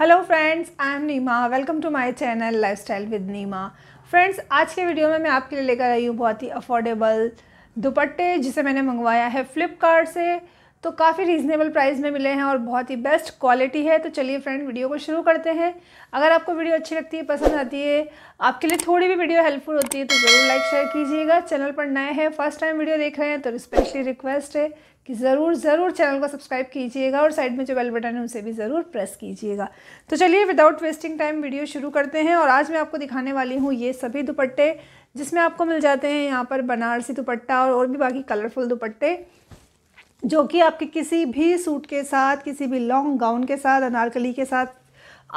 hello friends I am Neema welcome to my channel lifestyle with Neema friends आज के video में मैं आपके लिए लेकर आई हूँ बहुत ही अफोर्डेबल दुपट्टे जिसे मैंने मंगवाया है फ्लिपकार्ट से तो काफ़ी रीज़नेबल प्राइस में मिले हैं और बहुत ही बेस्ट क्वालिटी है तो चलिए फ्रेंड वीडियो को शुरू करते हैं अगर आपको वीडियो अच्छी लगती है पसंद आती है आपके लिए थोड़ी भी वीडियो हेल्पफुल होती है तो ज़रूर लाइक शेयर कीजिएगा चैनल पर नए हैं फर्स्ट टाइम वीडियो देख रहे हैं तो स्पेशली रिक्वेस्ट है कि ज़रूर ज़रूर चैनल को सब्सक्राइब कीजिएगा और साइड में जो बेल बटन है उसे भी ज़रूर प्रेस कीजिएगा तो चलिए विदाउट वेस्टिंग टाइम वीडियो शुरू करते हैं और आज मैं आपको दिखाने वाली हूँ ये सभी दुपट्टे जिसमें आपको मिल जाते हैं यहाँ पर बनारसी दुपट्टा और, और भी बाकी कलरफुल दुपट्टे जो कि आपके किसी भी सूट के साथ किसी भी लॉन्ग गाउन के साथ अनारकली के साथ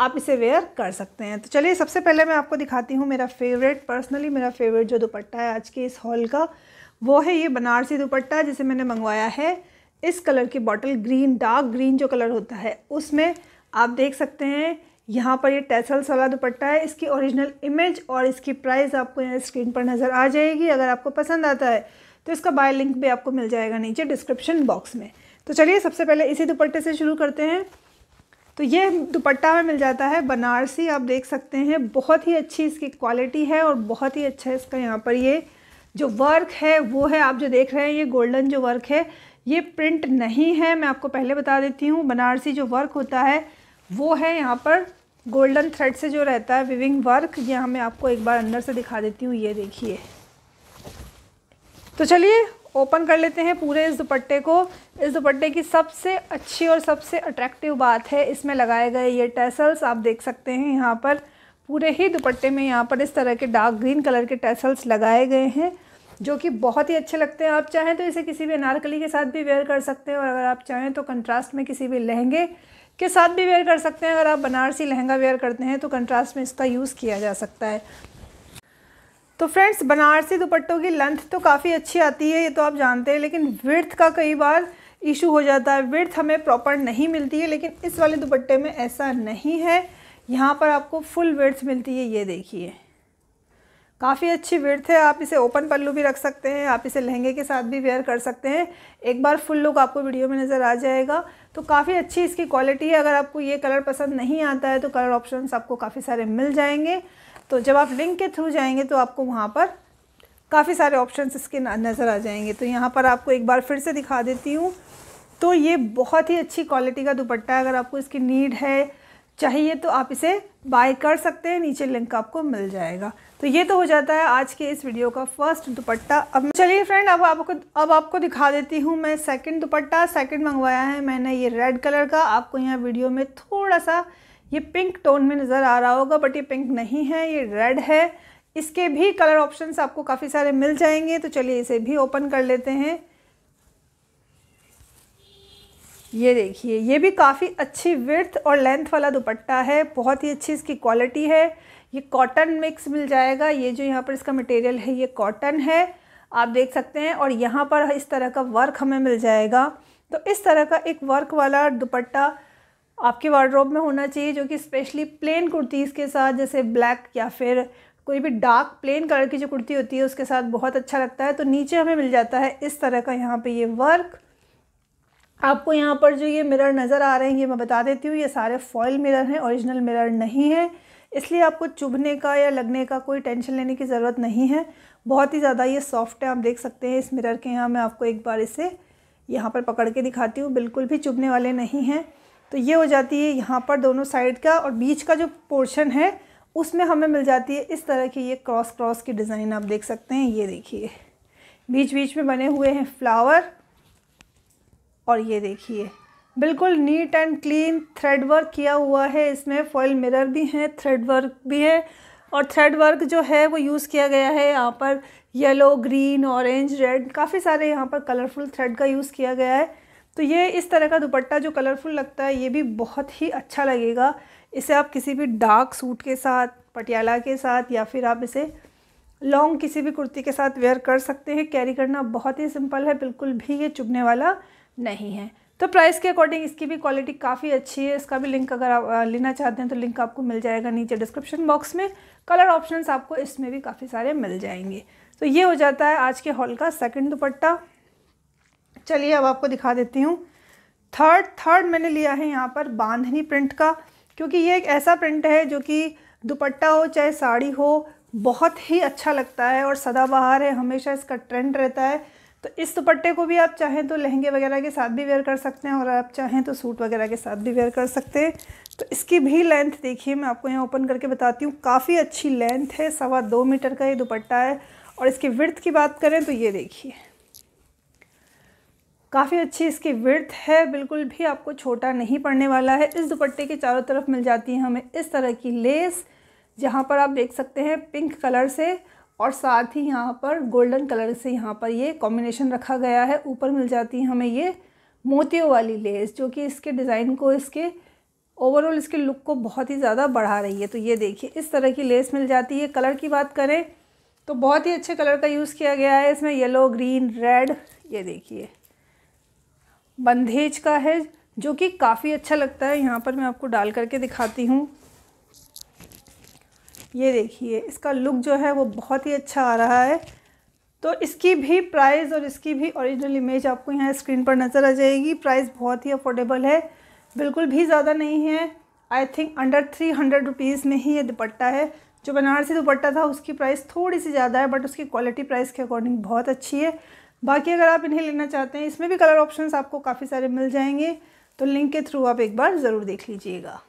आप इसे वेयर कर सकते हैं तो चलिए सबसे पहले मैं आपको दिखाती हूँ मेरा फेवरेट पर्सनली मेरा फेवरेट जो दुपट्टा है आज के इस हॉल का वो है ये बनारसी दुपट्टा जिसे मैंने मंगवाया है इस कलर की बॉटल ग्रीन डार्क ग्रीन जो कलर होता है उसमें आप देख सकते हैं यहाँ पर ये टेसल्स वाला दुपट्टा है इसकी ओरिजिनल इमेज और इसकी प्राइस आपको यहाँ स्क्रीन पर नज़र आ जाएगी अगर आपको पसंद आता है तो इसका बाय लिंक भी आपको मिल जाएगा नीचे डिस्क्रिप्शन बॉक्स में तो चलिए सबसे पहले इसी दुपट्टे से शुरू करते हैं तो ये दुपट्टा में मिल जाता है बनारसी आप देख सकते हैं बहुत ही अच्छी इसकी क्वालिटी है और बहुत ही अच्छा इसका यहाँ पर ये जो वर्क है वो है आप जो देख रहे हैं ये गोल्डन जो वर्क है ये प्रिंट नहीं है मैं आपको पहले बता देती हूँ बनारसी जो वर्क होता है वो है यहाँ पर गोल्डन थ्रेड से जो रहता है विविंग वर्क यहाँ मैं आपको एक बार अंदर से दिखा देती हूँ ये देखिए तो चलिए ओपन कर लेते हैं पूरे इस दुपट्टे को इस दुपट्टे की सबसे अच्छी और सबसे अट्रैक्टिव बात है इसमें लगाए गए ये टेसल्स आप देख सकते हैं यहाँ पर पूरे ही दुपट्टे में यहाँ पर इस तरह के डार्क ग्रीन कलर के टेसल्स लगाए गए हैं जो कि बहुत ही अच्छे लगते हैं आप चाहें तो इसे किसी भी अनारकली के साथ भी वेयर कर सकते हैं और अगर आप चाहें तो कंट्रास्ट में किसी भी लहंगे के साथ भी वेयर कर सकते हैं अगर आप बनारसी लहंगा वेयर करते हैं तो कंट्रास्ट में इसका यूज़ किया जा सकता है तो फ्रेंड्स बनारसी दुपट्टों की लेंथ तो काफ़ी अच्छी आती है ये तो आप जानते हैं लेकिन विर्थ का कई बार इशू हो जाता है विर्थ हमें प्रॉपर नहीं मिलती है लेकिन इस वाले दुपट्टे में ऐसा नहीं है यहाँ पर आपको फुल वर्थ मिलती है ये देखिए काफ़ी अच्छी वर्थ है आप इसे ओपन पल्लू भी रख सकते हैं आप इसे लहंगे के साथ भी वेयर कर सकते हैं एक बार फुल लुक आपको वीडियो में नज़र आ जाएगा तो काफ़ी अच्छी इसकी क्वालिटी है अगर आपको ये कलर पसंद नहीं आता है तो कलर ऑप्शन आपको काफ़ी सारे मिल जाएंगे तो जब आप लिंक के थ्रू जाएंगे तो आपको वहाँ पर काफ़ी सारे ऑप्शन इसके नज़र आ जाएंगे तो यहाँ पर आपको एक बार फिर से दिखा देती हूँ तो ये बहुत ही अच्छी क्वालिटी का दुपट्टा है अगर आपको इसकी नीड है चाहिए तो आप इसे बाय कर सकते हैं नीचे लिंक आपको मिल जाएगा तो ये तो हो जाता है आज के इस वीडियो का फर्स्ट दुपट्टा अब चलिए फ्रेंड अब आपको अब आपको दिखा देती हूँ मैं सेकंड दुपट्टा सेकंड मंगवाया है मैंने ये रेड कलर का आपको यहाँ वीडियो में थोड़ा सा ये पिंक टोन में नज़र आ रहा होगा बट ये पिंक नहीं है ये रेड है इसके भी कलर ऑप्शन आपको काफ़ी सारे मिल जाएंगे तो चलिए इसे भी ओपन कर लेते हैं ये देखिए ये भी काफ़ी अच्छी विर्थ और लेंथ वाला दुपट्टा है बहुत ही अच्छी इसकी क्वालिटी है ये कॉटन मिक्स मिल जाएगा ये जो यहाँ पर इसका मटेरियल है ये कॉटन है आप देख सकते हैं और यहाँ पर इस तरह का वर्क हमें मिल जाएगा तो इस तरह का एक वर्क वाला दुपट्टा आपके वार्ड्रोब में होना चाहिए जो कि स्पेशली प्लेन कुर्तीज़ के साथ जैसे ब्लैक या फिर कोई भी डार्क प्लेन कलर की जो कुर्ती होती है उसके साथ बहुत अच्छा लगता है तो नीचे हमें मिल जाता है इस तरह का यहाँ पे ये वर्क आपको यहाँ पर जो ये मिरर नज़र आ रहे हैं ये मैं बता देती हूँ ये सारे फॉयल मिरर हैं ओरिजिनल मिरर नहीं है इसलिए आपको चुभने का या लगने का कोई टेंशन लेने की ज़रूरत नहीं है बहुत ही ज़्यादा ये सॉफ्ट है आप देख सकते हैं इस मिरर के यहाँ मैं आपको एक बार इसे यहाँ पर पकड़ के दिखाती हूँ बिल्कुल भी चुभने वाले नहीं हैं तो ये हो जाती है यहाँ पर दोनों साइड का और बीच का जो पोर्शन है उसमें हमें मिल जाती है इस तरह की ये क्रॉस क्रॉस की डिज़ाइन आप देख सकते हैं ये देखिए बीच बीच में बने हुए हैं फ्लावर और ये देखिए बिल्कुल neat and clean thread work किया हुआ है इसमें फॉयल मिरर भी हैं थ्रेड वर्क भी है और थ्रेड वर्क जो है वो यूज़ किया गया है यहाँ पर येलो ग्रीन ऑरेंज रेड काफ़ी सारे यहाँ पर कलरफुल थ्रेड का यूज़ किया गया है तो ये इस तरह का दुपट्टा जो कलरफुल लगता है ये भी बहुत ही अच्छा लगेगा इसे आप किसी भी डार्क सूट के साथ पटियाला के साथ या फिर आप इसे लॉन्ग किसी भी कुर्ती के साथ वेयर कर सकते हैं कैरी करना बहुत ही सिंपल है बिल्कुल भी ये चुभने वाला नहीं है तो प्राइस के अकॉर्डिंग इसकी भी क्वालिटी काफ़ी अच्छी है इसका भी लिंक अगर आप लेना चाहते हैं तो लिंक आपको मिल जाएगा नीचे डिस्क्रिप्शन बॉक्स में कलर ऑप्शंस आपको इसमें भी काफ़ी सारे मिल जाएंगे तो ये हो जाता है आज के हॉल का सेकंड दुपट्टा चलिए अब आपको दिखा देती हूँ थर्ड थर्ड मैंने लिया है यहाँ पर बांधनी प्रिंट का क्योंकि ये एक ऐसा प्रिंट है जो कि दुपट्टा हो चाहे साड़ी हो बहुत ही अच्छा लगता है और सदाबहार है हमेशा इसका ट्रेंड रहता है तो इस दुपट्टे को भी आप चाहें तो लहंगे वगैरह के साथ भी वेयर कर सकते हैं और आप चाहें तो सूट वगैरह के साथ भी वेयर कर सकते हैं तो इसकी भी लेंथ देखिए मैं आपको यहाँ ओपन करके बताती हूँ काफ़ी अच्छी लेंथ है सवा दो मीटर का ये दुपट्टा है और इसकी विर्थ की बात करें तो ये देखिए काफ़ी अच्छी इसकी विर्थ है बिल्कुल भी आपको छोटा नहीं पड़ने वाला है इस दुपट्टे के चारों तरफ मिल जाती है हमें इस तरह की लेस जहाँ पर आप देख सकते हैं पिंक कलर से और साथ ही यहाँ पर गोल्डन कलर से यहाँ पर ये कॉम्बिनेशन रखा गया है ऊपर मिल जाती है हमें ये मोतियों वाली लेस जो कि इसके डिज़ाइन को इसके ओवरऑल इसके लुक को बहुत ही ज़्यादा बढ़ा रही है तो ये देखिए इस तरह की लेस मिल जाती है कलर की बात करें तो बहुत ही अच्छे कलर का यूज़ किया गया है इसमें येलो ग्रीन रेड ये देखिए बंधेज का है जो कि काफ़ी अच्छा लगता है यहाँ पर मैं आपको डाल करके दिखाती हूँ ये देखिए इसका लुक जो है वो बहुत ही अच्छा आ रहा है तो इसकी भी प्राइस और इसकी भी ओरिजिनल इमेज आपको यहाँ स्क्रीन पर नज़र आ जाएगी प्राइस बहुत ही अफोर्डेबल है बिल्कुल भी ज़्यादा नहीं है I think under three hundred rupees में ही ये दुपट्टा है जो बनारसी दुपट्टा था उसकी प्राइस थोड़ी सी ज़्यादा है बट उसकी क्वालिटी प्राइस के अकॉर्डिंग बहुत अच्छी है बाकी अगर आप इन्हें लेना चाहते हैं इसमें भी कलर ऑप्शन आपको काफ़ी सारे मिल जाएंगे तो लिंक के थ्रू आप एक बार ज़रूर देख लीजिएगा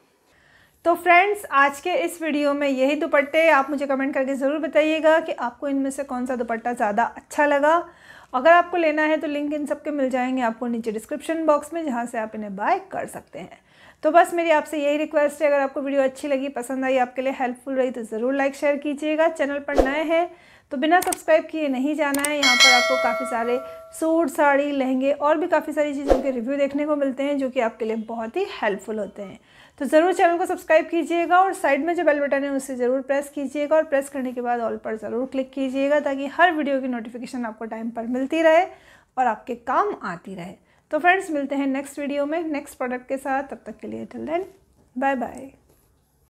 तो फ्रेंड्स आज के इस वीडियो में यही दुपट्टे आप मुझे कमेंट करके ज़रूर बताइएगा कि आपको इनमें से कौन सा दुपट्टा ज़्यादा अच्छा लगा अगर आपको लेना है तो लिंक इन सबके मिल जाएंगे आपको नीचे डिस्क्रिप्शन बॉक्स में जहाँ से आप इन्हें बाय कर सकते हैं तो बस मेरी आपसे यही रिक्वेस्ट है अगर आपको वीडियो अच्छी लगी पसंद आई आपके लिए हेल्पफुल रही तो ज़रूर लाइक शेयर कीजिएगा चैनल पर नए हैं तो बिना सब्सक्राइब किए नहीं जाना है यहाँ पर आपको काफ़ी सारे सूट साड़ी लहंगे और भी काफ़ी सारी चीज़ों के रिव्यू देखने को मिलते हैं जो कि आपके लिए बहुत ही हेल्पफुल होते हैं तो ज़रूर चैनल को सब्सक्राइब कीजिएगा और साइड में जो बेल बटन है उसे ज़रूर प्रेस कीजिएगा और प्रेस करने के बाद ऑल पर ज़रूर क्लिक कीजिएगा ताकि हर वीडियो की नोटिफिकेशन आपको टाइम पर मिलती रहे और आपके काम आती रहे तो फ्रेंड्स मिलते हैं नेक्स्ट वीडियो में नेक्स्ट प्रोडक्ट के साथ तब तक के लिए टिल देन बाय बाय